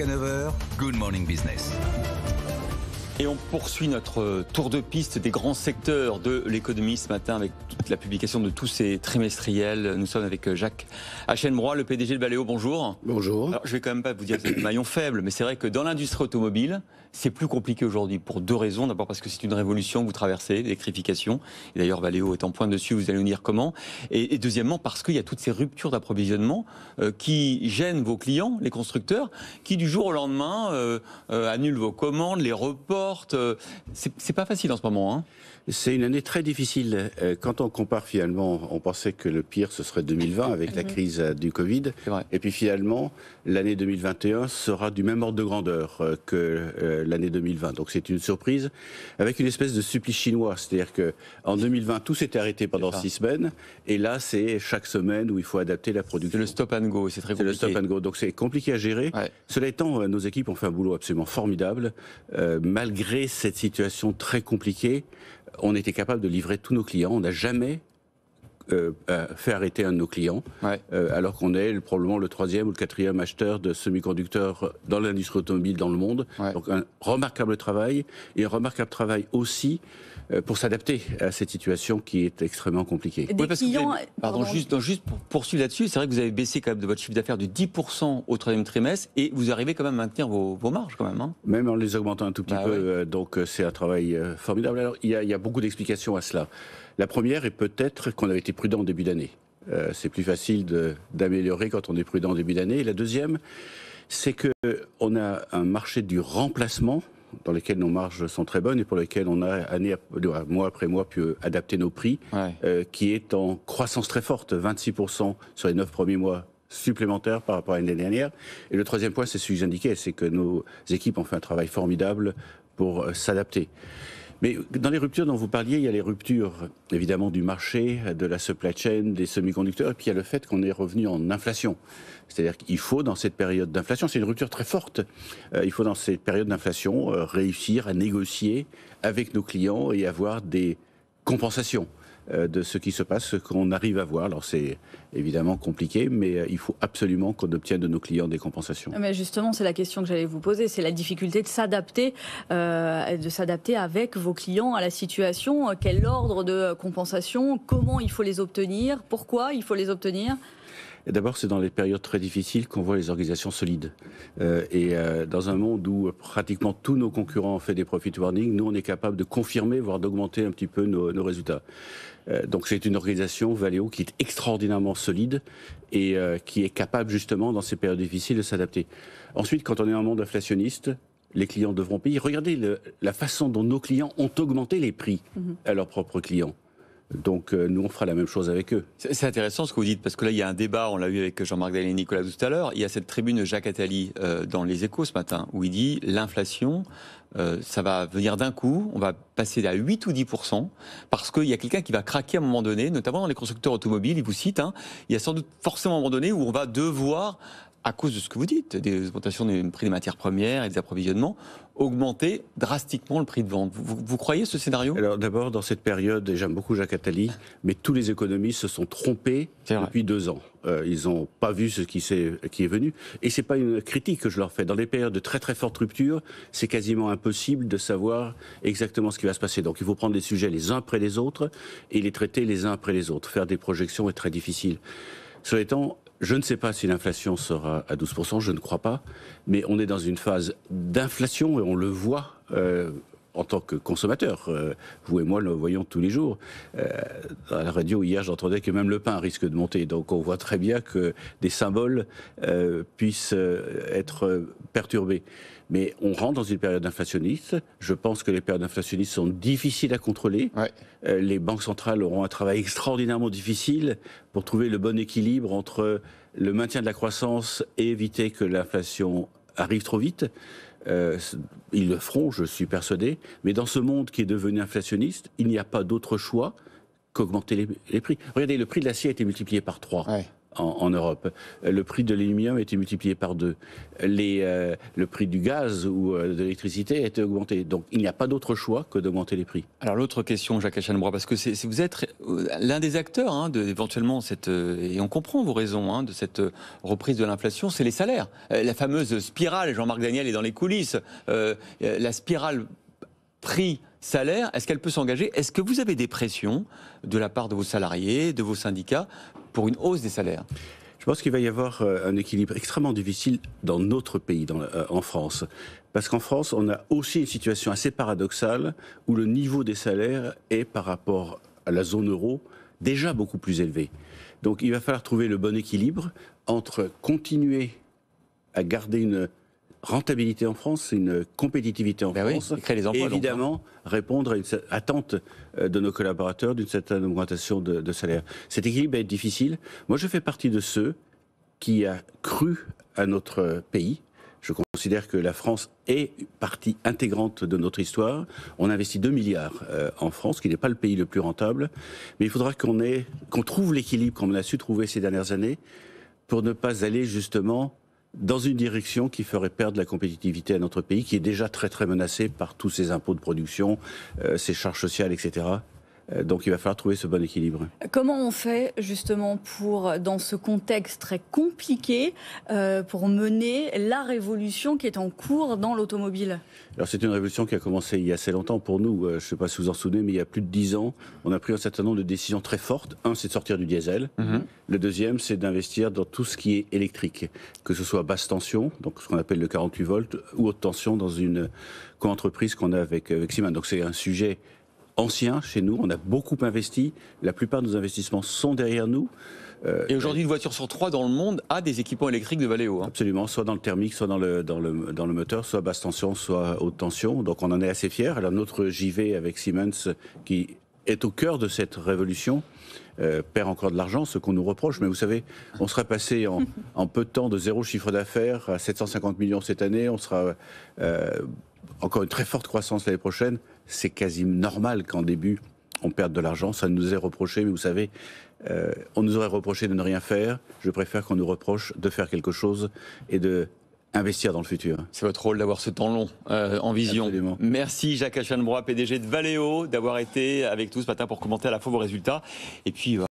9 9h. Good Morning Business. Et on poursuit notre euh, tour de piste des grands secteurs de l'économie ce matin avec toute la publication de tous ces trimestriels. Nous sommes avec euh, Jacques Hachenbrois, le PDG de Valéo, Bonjour. Bonjour. Alors, je vais quand même pas vous dire que c'est maillon faible, mais c'est vrai que dans l'industrie automobile, c'est plus compliqué aujourd'hui pour deux raisons. D'abord parce que c'est une révolution que vous traversez, l'électrification. Et d'ailleurs, Valéo est en point dessus, vous allez nous dire comment. Et, deuxièmement, parce qu'il y a toutes ces ruptures d'approvisionnement euh, qui gênent vos clients, les constructeurs, qui du jour au lendemain annulent vos commandes, les reports euh, c'est pas facile en ce moment. Hein. c'est une année très difficile. Euh, quand on compare finalement, on pensait que le pire ce serait 2020 avec la mhm. crise euh, du Covid. Et puis finalement, l'année 2021 sera du même ordre de grandeur que l'année 2020. Donc c'est une surprise avec une espèce de supplice chinois. C'est-à-dire que en 2020, tout s'était arrêté pendant six semaines. Et là, c'est chaque semaine où il faut adapter la production. C'est le stop and go, c'est très compliqué. C'est le stop and go. Donc c'est compliqué à gérer. Cela étant, nos équipes ont fait un boulot absolument formidable, malgré malgré cette situation très compliquée, on était capable de livrer tous nos clients. On n'a jamais euh, euh, fait arrêter un de nos clients, euh, alors qu'on est probablement le troisième ou le quatrième acheteur de semi-conducteurs dans l'industrie automobile dans le monde. Donc un remarquable travail et un remarquable travail aussi pour s'adapter à cette situation qui est extrêmement compliquée. Pardon, Juste, juste, pour poursuivre là-dessus, c'est vrai que vous avez baissé quand même de votre chiffre d'affaires de 10% au troisième trimestre et vous arrivez quand même à maintenir vos, vos marges quand même. Hein. même en les augmentant un tout petit bah peu, donc c'est un travail formidable. Alors il il y a beaucoup d'explications à cela. La première est peut-être qu'on avait été prudent au début d'année. Euh, c'est plus facile d'améliorer quand on est prudent au début d'année. la deuxième, c'est qu'on a un marché du remplacement dans lequel nos marges sont très bonnes et pour lequel on a année, mois après mois pu euh, adapter nos prix, euh, qui est en croissance très forte, 26% sur les 9 premiers mois supplémentaires par rapport à l'année dernière. Et le troisième point, c'est celui que j'indiquais, c'est que nos équipes ont fait un travail formidable pour s'adapter. Mais dans les ruptures dont vous parliez, il y a les ruptures évidemment du marché, de la supply chain, des semi-conducteurs, et puis il y a le fait qu'on est revenu en inflation. C'est-à-dire qu'il faut dans cette période d'inflation, c'est une rupture très forte, euh, il faut dans cette période d'inflation euh, réussir à négocier avec nos clients et avoir des compensations. Euh, de ce qui se passe, ce qu'on arrive à voir. Alors c'est évidemment compliqué, mais euh, il faut absolument qu'on obtienne de nos clients des compensations. Mais justement, c'est la question que j'allais vous poser, c'est la difficulté de s'adapter, euh, de s'adapter avec vos clients à la situation. Quel ordre de compensation Comment il faut les obtenir Pourquoi il faut les obtenir D'abord, c'est dans les périodes très difficiles qu'on voit les organisations solides. Euh, et euh, dans un monde où euh, pratiquement tous nos concurrents ont fait des profit warnings, nous, on est capable de confirmer, voire d'augmenter un petit peu nos, résultats. donc c'est une organisation, Valéo qui est extraordinairement solide et qui est capable justement dans ces périodes difficiles de s'adapter. Ensuite, quand on est dans un monde inflationniste, les clients devront payer. Regardez la façon dont nos clients ont augmenté les prix mhm. à leurs propres clients. Donc euh, nous, on fera la même chose avec eux. C'est intéressant ce que vous dites, parce que là, il y a un débat, on l'a eu avec Jean-Marc Daly et Nicolas tout à l'heure, il y a cette tribune de Jacques Attali euh, dans Les Échos ce matin, où il dit l'inflation, euh, ça va venir d'un coup, on va passer à 8 ou 10 parce qu'il y a quelqu'un qui va craquer à un moment donné, notamment dans les constructeurs automobiles, il vous cite, hein. il y a sans doute forcément un moment donné où on va devoir à cause de ce que vous dites, des augmentations des prix des matières premières et des approvisionnements, augmenter drastiquement le prix de vente. Vous, croyez ce scénario Alors d'abord, dans cette période, j'aime beaucoup Jacques Attali, mais tous les économistes se sont trompés depuis deux ans. Euh, ils n'ont pas vu ce qui, est, qui est venu. Et ce n'est pas une critique que je leur fais. Dans les périodes de très très forte rupture, c'est quasiment impossible de savoir exactement ce qui va se passer. Donc il faut prendre les sujets les uns après les autres et les traiter les uns après les autres. Faire des projections est très difficile. Cela étant... Je ne sais pas si l'inflation sera à 12%, je ne crois pas, mais on est dans une phase d'inflation et on le voit euh, en tant que consommateur. Euh, vous et moi le voyons tous les jours. à euh, la radio, hier, j'entendais que même le pain risque de monter. Donc on voit très bien que des symboles euh, puissent être perturbés. Mais on rentre dans une période inflationniste. Je pense que les périodes inflationnistes sont difficiles à contrôler. les banques centrales auront un travail extraordinairement difficile pour trouver le bon équilibre entre le maintien de la croissance et éviter que l'inflation arrive trop vite. Euh, ils le feront, je suis persuadé. Mais dans ce monde qui est devenu inflationniste, il n'y a pas d'autre choix qu'augmenter les, prix. Regardez, le prix de l'acier a été multiplié par trois en, Europe. Euh, le prix de l'aluminium a été multiplié par deux. Les, euh, le prix du gaz ou euh, de l'électricité a été augmenté. Donc il n'y a pas d'autre choix que d'augmenter les prix. Alors l'autre question, Jacques Achanbrois, parce que vous êtes l'un des acteurs hein, éventuellement cette et on comprend vos raisons hein, de cette reprise de l'inflation, c'est les salaires. La fameuse spirale, Jean-Marc Daniel est dans les coulisses. la spirale prix salaire, est-ce qu'elle peut s'engager Est-ce que vous avez des pressions de la part de vos salariés, de vos syndicats, pour une hausse des salaires je pense qu'il va y avoir euh, un équilibre extrêmement difficile dans notre pays, dans, euh, en France. Parce qu'en France, on a aussi une situation assez paradoxale où le niveau des salaires est par rapport à la zone euro déjà beaucoup plus élevé. Donc il va falloir trouver le bon équilibre entre continuer à garder une rentabilité en France, une compétitivité en bah France. créer les emplois, et évidemment, hein. répondre à une attente euh, de nos collaborateurs d'une certaine augmentation de, salaire. Cet équilibre va être difficile. Moi, je fais partie de ceux qui a cru à notre pays. Je considère que la France est partie intégrante de notre histoire. On investit 2 milliards euh, en France, qui n'est pas le pays le plus rentable. Mais il faudra qu'on trouve l'équilibre qu'on a su trouver ces dernières années pour ne pas aller justement dans une direction qui ferait perdre la compétitivité à notre pays, qui est déjà très très menacé par tous ces impôts de production, euh, ces charges sociales, etc. Euh, donc il va falloir trouver ce bon équilibre. Comment on fait justement pour, dans ce contexte très compliqué, euh, pour mener la révolution qui est en cours dans l'automobile Alors c'est une révolution qui a commencé il y a assez longtemps pour nous. Euh, je ne sais pas si vous en souvenez, mais il y a plus de dix ans, on a pris un certain nombre de décisions très fortes. Un, c'est de sortir du diesel. Mhm. Le deuxième, c'est d'investir dans tout ce qui est électrique, que ce soit basse tension, donc ce qu'on appelle le 48 volts, ou haute tension dans une co-entreprise qu'on a avec, avec Donc c'est un sujet ancien chez nous. On a beaucoup investi. La plupart de nos investissements sont derrière nous. Euh, et aujourd'hui, une voiture sur trois dans le monde a des équipements électriques de Valeo. Hein. Absolument, soit dans le thermique, soit dans le, dans, le, moteur, soit basse tension, soit haute tension. Donc on en est assez fiers. Alors notre JV avec Siemens, qui est au cœur de cette révolution, euh, perd encore de l'argent, ce qu'on nous reproche. Mais vous savez, on sera passé en, peu de temps de zéro chiffre d'affaires à 750 millions cette année. On sera euh, encore une très forte croissance l'année prochaine c'est quasi normal qu'en début, on perde de l'argent. Ça nous est reproché, mais vous savez, euh, on nous aurait reproché de ne rien faire. Je préfère qu'on nous reproche de faire quelque chose et de investir dans le futur. C'est votre rôle d'avoir ce temps long euh, en vision. Merci Jacques Achanbrois, PDG de Valeo, d'avoir été avec nous ce matin pour commenter à la fois vos résultats et puis. Euh,